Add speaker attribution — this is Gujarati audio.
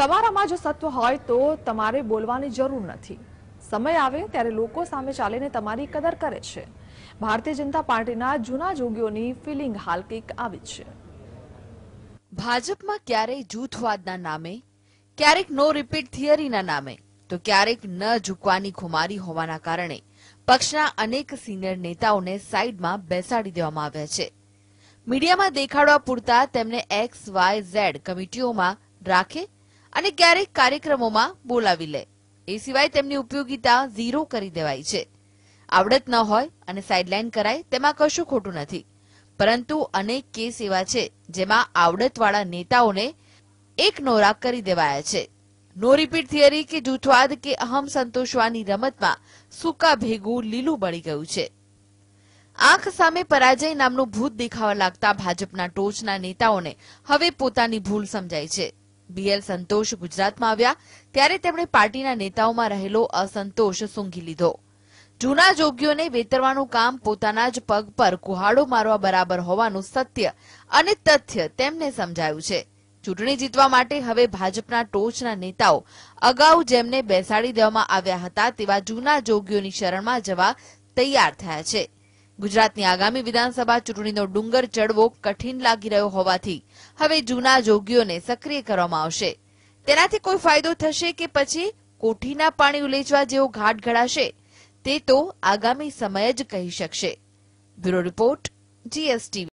Speaker 1: તમારામાં જો સત્વ હોય તો તમારે બોલવાની જરૂર નથી સમય આવે ત્યારે લોકો સામે ચાલીને તમારી કદર કરે છે ભારતીય જનતા પાર્ટીના જૂના જોગીઓની ફિલિંગ હાલ કંઈક આવી છે ભાજપમાં ક્યારેય જૂથવાદના નામે
Speaker 2: ક્યારેક નો રિપીટ થિયરીના નામે તો ક્યારેક ન ઝૂકવાની ખુમારી હોવાના કારણે પક્ષના અનેક સિનિયર નેતાઓને સાઈડમાં બેસાડી દેવામાં આવ્યા છે મીડિયામાં દેખાડવા પૂરતા તેમને એક્સ વાય ઝેડ કમિટીઓમાં રાખે અને ક્યારેક કાર્યક્રમોમાં બોલાવી લે એ સિવાય તેમની ઉપયોગીતા ઝીરો કરી દેવાય છે આવડત ન હોય અને સાઇડલાઇન કરાય તેમાં કશું ખોટું નથી પરંતુ અનેક કેસ એવા છે જેમાં આવડતવાળા નેતાઓને એક નોરા કરી દેવાયા છે નો રિપીટ થિયરી કે જૂથવાદ કે અહમ સંતોષવાની રમતમાં સૂકા ભેગું લીલું બળી ગયું છે આંખ સામે પરાજય નામનું ભૂત દેખાવા લાગતા ભાજપના ટોચના નેતાઓને હવે પોતાની ભૂલ સમજાય છે બીએલ સંતોષ ગુજરાતમાં આવ્યા ત્યારે તેમણે પાર્ટીના નેતાઓમાં રહેલો અસંતોષ સૂંઘી લીધો જૂના જોગીઓને વેતરવાનું કામ પોતાના જ પગ પર કુહાડો મારવા બરાબર હોવાનું સત્ય અને તથ્ય તેમને સમજાયું છે ચૂંટણી જીતવા માટે હવે ભાજપના ટોચના નેતાઓ અગાઉ જેમને બેસાડી દેવામાં આવ્યા હતા તેવા જૂના જોગીઓની શરણમાં જવા તૈયાર થયા છે ગુજરાતની આગામી વિધાનસભા ચૂંટણીનો ડુંગર ચડવો કઠિન લાગી રહ્યો હોવાથી હવે જૂના જોગીઓને સક્રિય કરવામાં આવશે તેનાથી કોઈ ફાયદો થશે કે પછી કોઠીના પાણી ઉલેચવા જેવો ઘાટ ઘડાશે તે તો આગામી સમય જ કહી શકશે બ્યુરો રિપોર્ટ જીએસટીવી